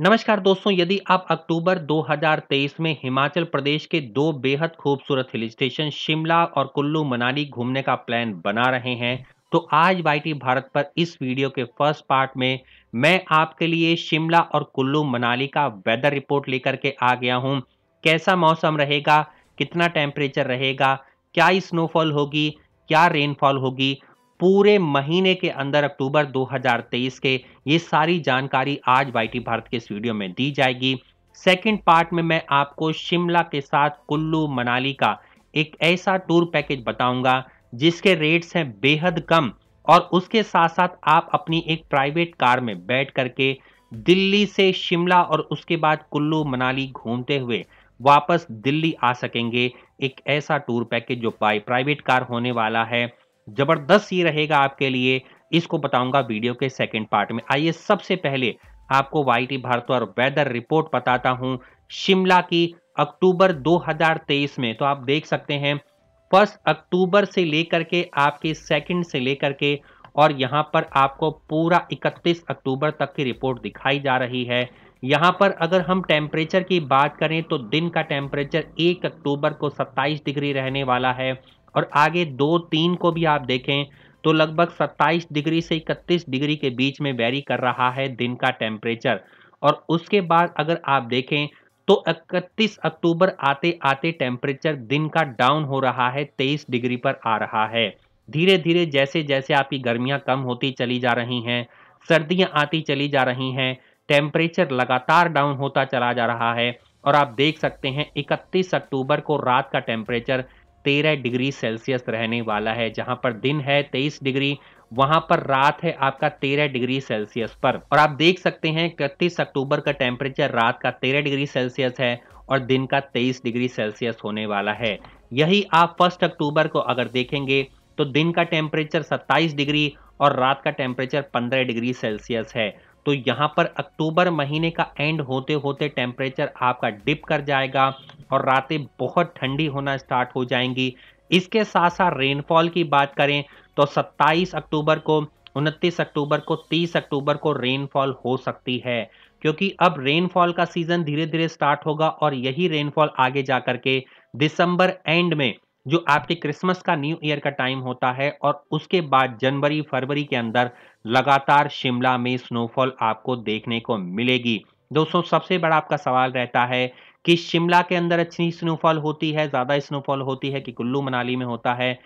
नमस्कार दोस्तों यदि आप अक्टूबर 2023 में हिमाचल प्रदेश के दो बेहद खूबसूरत हिल स्टेशन शिमला और कुल्लू मनाली घूमने का प्लान बना रहे हैं तो आज वाई भारत पर इस वीडियो के फर्स्ट पार्ट में मैं आपके लिए शिमला और कुल्लू मनाली का वेदर रिपोर्ट लेकर के आ गया हूँ कैसा मौसम रहेगा कितना टेम्परेचर रहेगा क्या स्नोफॉल होगी क्या रेनफॉल होगी पूरे महीने के अंदर अक्टूबर 2023 के ये सारी जानकारी आज वाई भारत के इस वीडियो में दी जाएगी सेकंड पार्ट में मैं आपको शिमला के साथ कुल्लू मनाली का एक ऐसा टूर पैकेज बताऊंगा जिसके रेट्स हैं बेहद कम और उसके साथ साथ आप अपनी एक प्राइवेट कार में बैठ करके दिल्ली से शिमला और उसके बाद कुल्लू मनाली घूमते हुए वापस दिल्ली आ सकेंगे एक ऐसा टूर पैकेज जो बाई प्राइवेट कार होने वाला है ज़बरदस्त ही रहेगा आपके लिए इसको बताऊंगा वीडियो के सेकेंड पार्ट में आइए सबसे पहले आपको वाई भारतवर वेदर रिपोर्ट बताता हूँ शिमला की अक्टूबर 2023 में तो आप देख सकते हैं फर्स्ट अक्टूबर से लेकर के आपके सेकंड से लेकर के और यहाँ पर आपको पूरा 31 अक्टूबर तक की रिपोर्ट दिखाई जा रही है यहाँ पर अगर हम टेम्परेचर की बात करें तो दिन का टेम्परेचर 1 अक्टूबर को 27 डिग्री रहने वाला है और आगे दो तीन को भी आप देखें तो लगभग 27 डिग्री से 31 डिग्री के बीच में वेरी कर रहा है दिन का टेम्परेचर और उसके बाद अगर आप देखें तो 31 अक्टूबर आते आते टेम्परेचर दिन का डाउन हो रहा है 23 डिग्री पर आ रहा है धीरे धीरे जैसे जैसे आपकी गर्मियाँ कम होती चली जा रही हैं सर्दियाँ आती चली जा रही हैं टेम्परेचर लगातार डाउन होता चला जा रहा है और आप देख सकते हैं इकतीस अक्टूबर को रात का टेम्परेचर तेरह डिग्री सेल्सियस रहने वाला है जहां पर दिन है तेईस डिग्री वहां पर रात है आपका 13 डिग्री सेल्सियस पर और आप देख सकते हैं इकतीस अक्टूबर का टेम्परेचर रात का 13 डिग्री सेल्सियस है और दिन का 23 डिग्री सेल्सियस होने वाला है यही आप फर्स्ट अक्टूबर को अगर देखेंगे तो दिन का टेम्परेचर सत्ताईस डिग्री और रात का टेम्परेचर पंद्रह डिग्री सेल्सियस है तो यहाँ पर अक्टूबर महीने का एंड होते होते टेम्परेचर आपका डिप कर जाएगा और रातें बहुत ठंडी होना स्टार्ट हो जाएंगी इसके साथ साथ रेनफॉल की बात करें तो 27 अक्टूबर को 29 अक्टूबर को 30 अक्टूबर को रेनफॉल हो सकती है क्योंकि अब रेनफॉल का सीजन धीरे धीरे स्टार्ट होगा और यही रेनफॉल आगे जा करके दिसंबर एंड में जो आपके क्रिसमस का न्यू ईयर का टाइम होता है और उसके बाद जनवरी फरवरी के अंदर लगातार शिमला में स्नोफॉल आपको देखने को मिलेगी दोस्तों सबसे बड़ा आपका सवाल रहता है कि शिमला के अंदर अच्छी स्नोफॉल होती है ज़्यादा स्नोफॉल होती है कि कुल्लू मनाली में होता है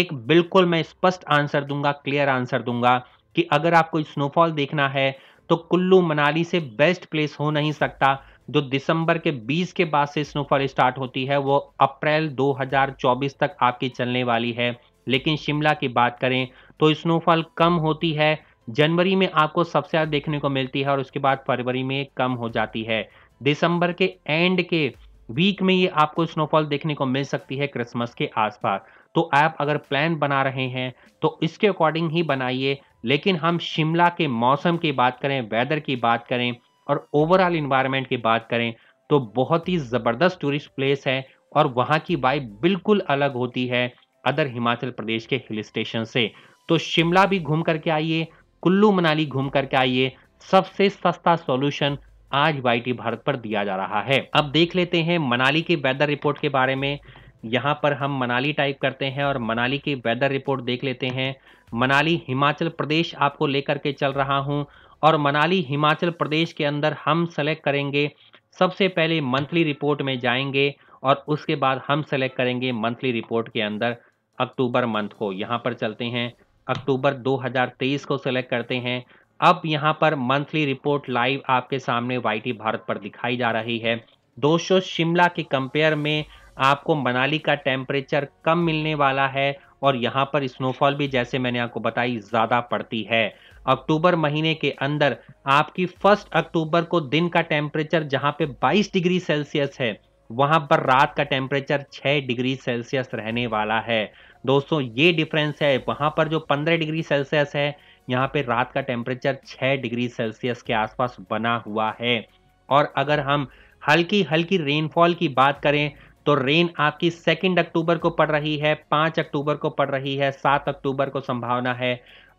एक बिल्कुल मैं स्पष्ट आंसर दूंगा क्लियर आंसर दूंगा कि अगर आपको स्नोफॉल देखना है तो कुल्लू मनाली से बेस्ट प्लेस हो नहीं सकता जो दिसंबर के 20 के बाद से स्नोफॉल स्टार्ट होती है वो अप्रैल 2024 तक आपकी चलने वाली है लेकिन शिमला की बात करें तो स्नोफॉल कम होती है जनवरी में आपको सबसे ज़्यादा देखने को मिलती है और उसके बाद फरवरी में कम हो जाती है दिसंबर के एंड के वीक में ये आपको स्नोफॉल देखने को मिल सकती है क्रिसमस के आसपास तो आप अगर प्लान बना रहे हैं तो इसके अकॉर्डिंग ही बनाइए लेकिन हम शिमला के मौसम की बात करें वेदर की बात करें और ओवरऑल इन्वायरमेंट की बात करें तो बहुत ही ज़बरदस्त टूरिस्ट प्लेस है और वहाँ की वाइब बिल्कुल अलग होती है अदर हिमाचल प्रदेश के हिल स्टेशन से तो शिमला भी घूम करके आइए कुल्लू मनाली घूम करके आइए सबसे सस्ता सॉल्यूशन आज वाई भारत पर दिया जा रहा है अब देख लेते हैं मनाली के वेदर रिपोर्ट के बारे में यहाँ पर हम मनाली टाइप करते हैं और मनाली के वेदर रिपोर्ट देख लेते हैं मनाली हिमाचल प्रदेश आपको लेकर के चल रहा हूँ और मनाली हिमाचल प्रदेश के अंदर हम सेलेक्ट करेंगे सबसे पहले मंथली रिपोर्ट में जाएंगे और उसके बाद हम सेलेक्ट करेंगे मंथली रिपोर्ट के अंदर अक्टूबर मंथ को यहाँ पर चलते हैं अक्टूबर 2023 को सेलेक्ट करते हैं अब यहाँ पर मंथली रिपोर्ट लाइव आपके सामने वाई भारत पर दिखाई जा रही है दो शिमला के कंपेयर में आपको मनाली का टेम्परेचर कम मिलने वाला है और यहाँ पर स्नोफॉल भी जैसे मैंने आपको बताई ज़्यादा पड़ती है अक्टूबर महीने के अंदर आपकी फर्स्ट अक्टूबर को दिन का टेम्परेचर जहाँ पे 22 डिग्री सेल्सियस है वहां पर रात का टेम्परेचर 6 डिग्री सेल्सियस रहने वाला है दोस्तों ये डिफरेंस है वहां पर जो 15 डिग्री सेल्सियस है यहाँ पे रात का टेम्परेचर 6 डिग्री सेल्सियस के आसपास बना हुआ है और अगर हम हल्की हल्की रेनफॉल की बात करें तो रेन आपकी सेकेंड अक्टूबर को पड़ रही है पाँच अक्टूबर को पड़ रही है सात अक्टूबर को संभावना है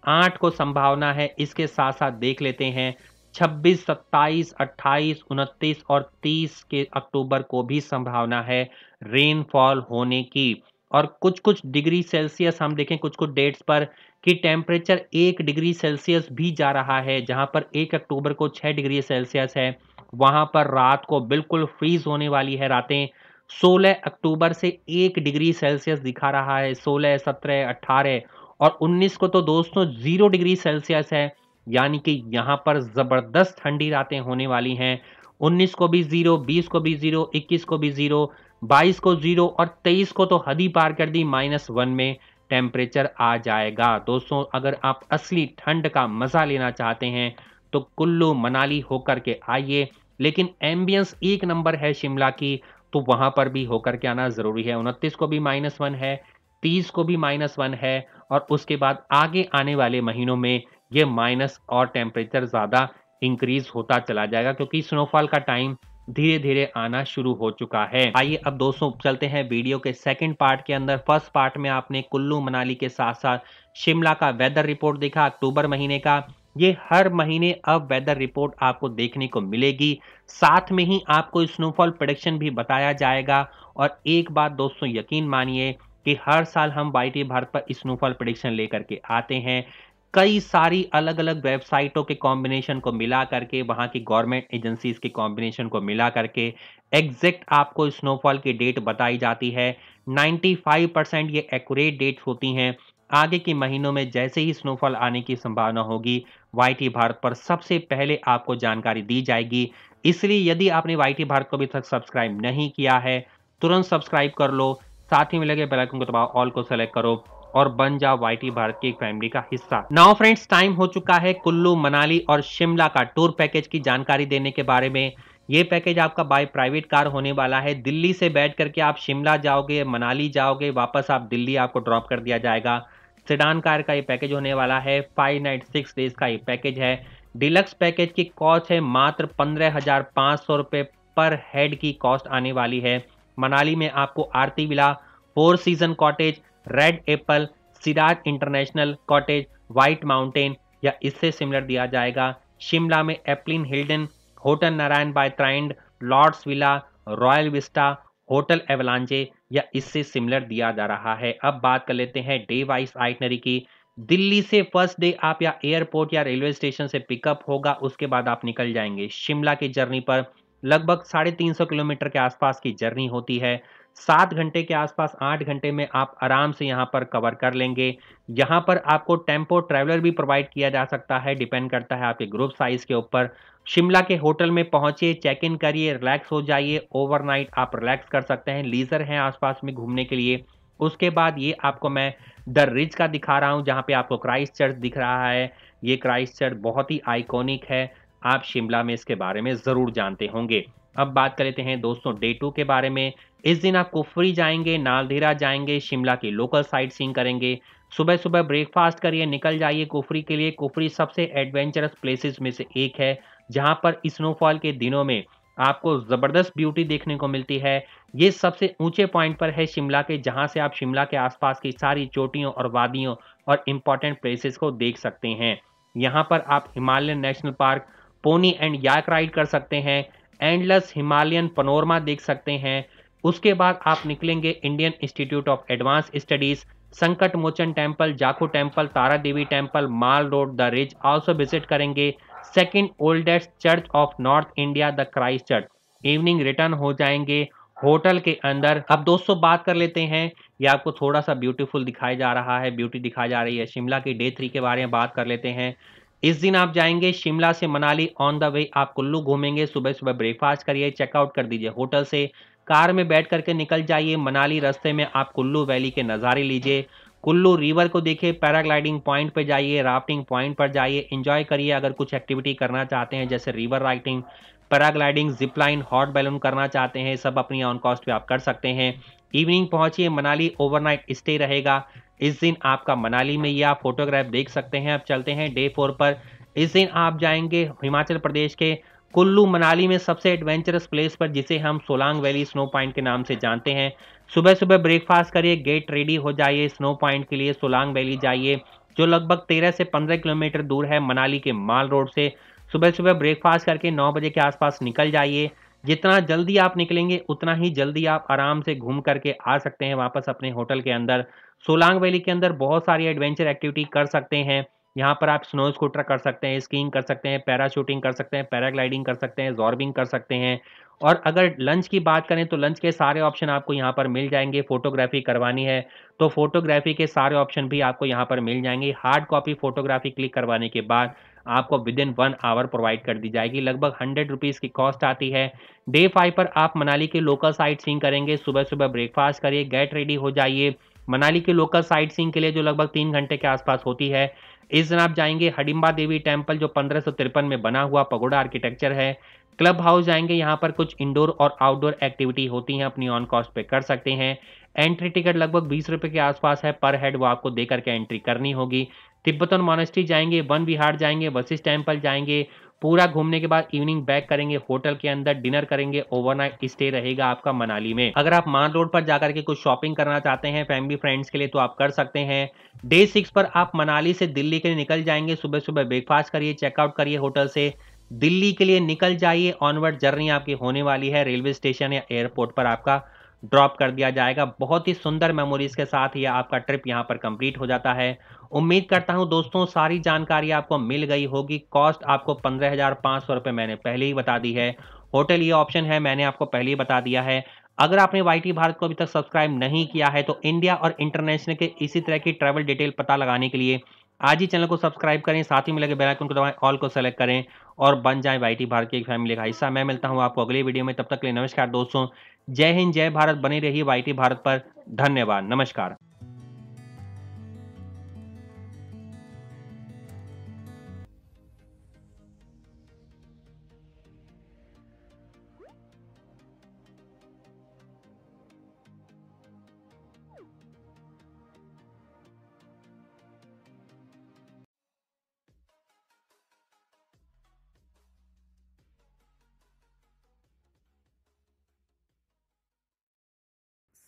आठ को संभावना है इसके साथ साथ देख लेते हैं छब्बीस सत्ताईस अट्ठाईस उनतीस और तीस के अक्टूबर को भी संभावना है रेनफॉल होने की और कुछ कुछ डिग्री सेल्सियस हम देखें कुछ कुछ डेट्स पर कि टेम्परेचर एक डिग्री सेल्सियस भी जा रहा है जहां पर एक अक्टूबर को छः डिग्री सेल्सियस है वहां पर रात को बिल्कुल फ्रीज होने वाली है रातें 16 अक्टूबर से एक डिग्री सेल्सियस दिखा रहा है 16, 17, 18 और 19 को तो दोस्तों जीरो डिग्री सेल्सियस है यानी कि यहाँ पर ज़बरदस्त ठंडी रातें होने वाली हैं 19 को भी ज़ीरो 20 को भी ज़ीरो 21 को भी ज़ीरो 22 को ज़ीरो और 23 को तो हद ही पार कर दी माइनस वन में टेम्परेचर आ जाएगा दोस्तों अगर आप असली ठंड का मज़ा लेना चाहते हैं तो कुल्लू मनाली होकर के आइए लेकिन एम्बियंस एक नंबर है शिमला की तो वहां पर भी होकर के आना ज़रूरी है उनतीस को भी माइनस वन है तीस को भी माइनस वन है और उसके बाद आगे आने वाले महीनों में ये माइनस और टेम्परेचर ज़्यादा इंक्रीज होता चला जाएगा क्योंकि स्नोफॉल का टाइम धीरे धीरे आना शुरू हो चुका है आइए अब दोस्तों चलते हैं वीडियो के सेकंड पार्ट के अंदर फर्स्ट पार्ट में आपने कुल्लू मनाली के साथ साथ शिमला का वेदर रिपोर्ट देखा अक्टूबर महीने का ये हर महीने अब वेदर रिपोर्ट आपको देखने को मिलेगी साथ में ही आपको स्नोफॉल प्रोडक्शन भी बताया जाएगा और एक बात दोस्तों यकीन मानिए कि हर साल हम वाई भारत पर स्नोफॉल प्रोडिक्शन लेकर के आते हैं कई सारी अलग अलग वेबसाइटों के कॉम्बिनेशन को मिला करके वहाँ की गवर्नमेंट एजेंसीज के कॉम्बिनेशन को मिला करके एग्जैक्ट आपको स्नोफॉल की डेट बताई जाती है 95 परसेंट ये एक्यूरेट डेट्स होती हैं आगे के महीनों में जैसे ही स्नोफॉल आने की संभावना होगी वाई भारत पर सबसे पहले आपको जानकारी दी जाएगी इसलिए यदि आपने वाई भारत को अभी तक सब्सक्राइब नहीं किया है तुरंत सब्सक्राइब कर लो साथ ही मिले लगे बेलाइकन को दबाओ ऑल को सेलेक्ट करो और बन जाओ वाई भारत की फैमिली का हिस्सा नाउ फ्रेंड्स टाइम हो चुका है कुल्लू मनाली और शिमला का टूर पैकेज की जानकारी देने के बारे में ये पैकेज आपका बाय प्राइवेट कार होने वाला है दिल्ली से बैठ करके आप शिमला जाओगे मनाली जाओगे वापस आप दिल्ली आपको ड्रॉप कर दिया जाएगा सेडान कार का ये पैकेज होने वाला है फाइव नाइट सिक्स डेज का ये पैकेज है डिलक्स पैकेज की कॉस्ट है मात्र पंद्रह हजार पाँच सौ रुपये पर हेड की कॉस्ट आने वाली है मनाली में आपको Aarti villa four season cottage red apple Siraj international cottage white mountain या इससे सिमिलर दिया जाएगा शिमला में Aplin Hilden hotel Narayan by त्राइंड lords villa royal vista hotel avalanche या इससे सिमिलर दिया जा रहा है अब बात कर लेते हैं डे वाइज आइटनरी की दिल्ली से फर्स्ट डे आप या एयरपोर्ट या रेलवे स्टेशन से पिकअप होगा उसके बाद आप निकल जाएंगे शिमला की जर्नी पर लगभग साढ़े तीन सौ किलोमीटर के आसपास की जर्नी होती है सात घंटे के आसपास आठ घंटे में आप आराम से यहाँ पर कवर कर लेंगे यहाँ पर आपको टेम्पो ट्रैवलर भी प्रोवाइड किया जा सकता है डिपेंड करता है आपके ग्रुप साइज के ऊपर शिमला के होटल में पहुंचिए चेक इन करिए रिलैक्स हो जाइए ओवरनाइट आप रिलैक्स कर सकते हैं लीजर हैं आसपास में घूमने के लिए उसके बाद ये आपको मैं द रिज का दिखा रहा हूँ जहाँ पे आपको क्राइस्ट चर्च दिख रहा है ये क्राइस्ट चर्च बहुत ही आइकॉनिक है आप शिमला में इसके बारे में ज़रूर जानते होंगे अब बात कर लेते हैं दोस्तों डे टू के बारे में इस दिन आप कुफरी जाएंगे नालधीरा जाएंगे शिमला की लोकल साइट सीइंग करेंगे सुबह सुबह ब्रेकफास्ट करिए निकल जाइए कुफरी के लिए कुफरी सबसे एडवेंचरस प्लेसेस में से एक है जहाँ पर स्नोफॉल के दिनों में आपको ज़बरदस्त ब्यूटी देखने को मिलती है ये सबसे ऊंचे पॉइंट पर है शिमला के जहाँ से आप शिमला के आसपास की सारी चोटियों और वादियों और इम्पॉर्टेंट प्लेसेस को देख सकते हैं यहाँ पर आप Himalayan national park pony and yak ride कर सकते हैं एंडलेस हिमालयन पनोरमा देख सकते हैं उसके बाद आप निकलेंगे Indian institute of advance studies Sankat Mochan temple Jakhu temple Tara Devi temple mall road the ridge also visit करेंगे second oldest church of north India the Christ church evening return हो जाएंगे होटल के अंदर अब दोस्तों बात कर लेते हैं ये आपको थोड़ा सा ब्यूटीफुल दिखाया जा रहा है ब्यूटी दिखाई जा रही है शिमला की डे थ्री के बारे में बात कर लेते हैं इस दिन आप जाएंगे शिमला से मनाली ऑन द वे आप कुल्लू घूमेंगे सुबह सुबह ब्रेकफास्ट करिए चेकआउट कर दीजिए होटल से कार में बैठ करके निकल जाइए मनाली रास्ते में आप कुल्लू वैली के नज़ारे लीजिए कुल्लू रिवर को देखिए पैराग्लाइडिंग पॉइंट पर जाइए राफ्टिंग पॉइंट पर जाइए इंजॉय करिए अगर कुछ एक्टिविटी करना चाहते हैं जैसे river rafting paragliding zipline hot balloon करना चाहते हैं सब अपनी ऑन कॉस्ट पर आप कर सकते हैं इवनिंग पहुंचिए मनाली ओवरनाइट स्टे रहेगा इस दिन आपका मनाली में ये आप फोटोग्राफ देख सकते हैं अब चलते हैं डे फोर पर इस दिन आप जाएंगे हिमाचल प्रदेश के कुल्लू मनाली में सबसे एडवेंचरस प्लेस पर जिसे हम सोलांग वैली स्नो पॉइंट के नाम से जानते हैं सुबह सुबह ब्रेकफास्ट करिए गेट रेडी हो जाइए स्नो पॉइंट के लिए सोलांग वैली जाइए जो लगभग 13 से 15 किलोमीटर दूर है मनाली के माल रोड से सुबह सुबह ब्रेकफास्ट करके 9 बजे के आसपास निकल जाइए जितना जल्दी आप निकलेंगे उतना ही जल्दी आप आराम से घूम करके आ सकते हैं वापस अपने होटल के अंदर सोलांग वैली के अंदर बहुत सारी एडवेंचर एक्टिविटी कर सकते हैं यहाँ पर आप स्नो स्कूटर कर सकते हैं स्कीइंग कर सकते हैं पैराशूटिंग कर सकते हैं पैराग्लाइडिंग कर सकते हैं जॉर्बिंग कर सकते हैं और अगर लंच की बात करें तो लंच के सारे ऑप्शन आपको यहाँ पर मिल जाएंगे फोटोग्राफी करवानी है तो फोटोग्राफी के सारे ऑप्शन भी आपको यहाँ पर मिल जाएंगे हार्ड कॉपी फोटोग्राफी क्लिक करवाने के बाद आपको within one hour provide कर दी जाएगी लगभग हंड्रेड रुपीज़ की कॉस्ट आती है डे फाइव पर आप मनाली के लोकल साइट सीन करेंगे सुबह सुबह ब्रेकफास्ट करिए गेट रेडी हो जाइए मनाली के लोकल साइट सीन के लिए जो लगभग तीन घंटे के आसपास होती है इस दिन आप जाएंगे हडिम्बा देवी टेम्पल जो पंद्रह में बना हुआ पगोड़ा आर्किटेक्चर है क्लब हाउस जाएंगे यहाँ पर कुछ इंडोर और आउटडोर एक्टिविटी होती हैं अपनी ऑन कॉस्ट पे कर सकते हैं एंट्री टिकट लगभग बीस रुपये के आसपास है पर हेड वो आपको देकर के एंट्री करनी होगी तिब्बतन मॉनेस्ट्री जाएंगे वन विहार जाएंगे वशिष्ठ टेम्पल जाएंगे पूरा घूमने के बाद इवनिंग बैक करेंगे होटल के अंदर डिनर करेंगे ओवरनाइट स्टे रहेगा आपका मनाली में अगर आप मान रोड पर जाकर के कुछ शॉपिंग करना चाहते हैं फैमिली फ्रेंड्स के लिए तो आप कर सकते हैं डे सिक्स पर आप मनाली से दिल्ली के लिए निकल जाएंगे सुबह सुबह ब्रेकफास्ट करिए चेकआउट करिए होटल से दिल्ली के लिए निकल जाइए ऑनवर्ड जर्नी आपकी होने वाली है रेलवे स्टेशन या एयरपोर्ट पर आपका ड्रॉप कर दिया जाएगा बहुत ही सुंदर मेमोरीज के साथ ये आपका ट्रिप यहाँ पर कंप्लीट हो जाता है उम्मीद करता हूँ दोस्तों सारी जानकारी आपको मिल गई होगी कॉस्ट आपको पंद्रह हज़ार पाँच सौ रुपये मैंने पहले ही बता दी है होटल ये ऑप्शन है मैंने आपको पहले ही बता दिया है अगर आपने वाई भारत को अभी तक सब्सक्राइब नहीं किया है तो इंडिया और इंटरनेशनल के इसी तरह की ट्रैवल डिटेल पता लगाने के लिए आज ही चैनल को सब्सक्राइब करें साथ ही में लगे बेल को दबाएं ऑल को सेलेक्ट करें और बन जाए वाई भारत की एक फैमिली का हिस्सा मैं मिलता हूं आपको अगली वीडियो में तब तक के लिए नमस्कार दोस्तों जय हिंद जय भारत बने रहिए वाई भारत पर धन्यवाद नमस्कार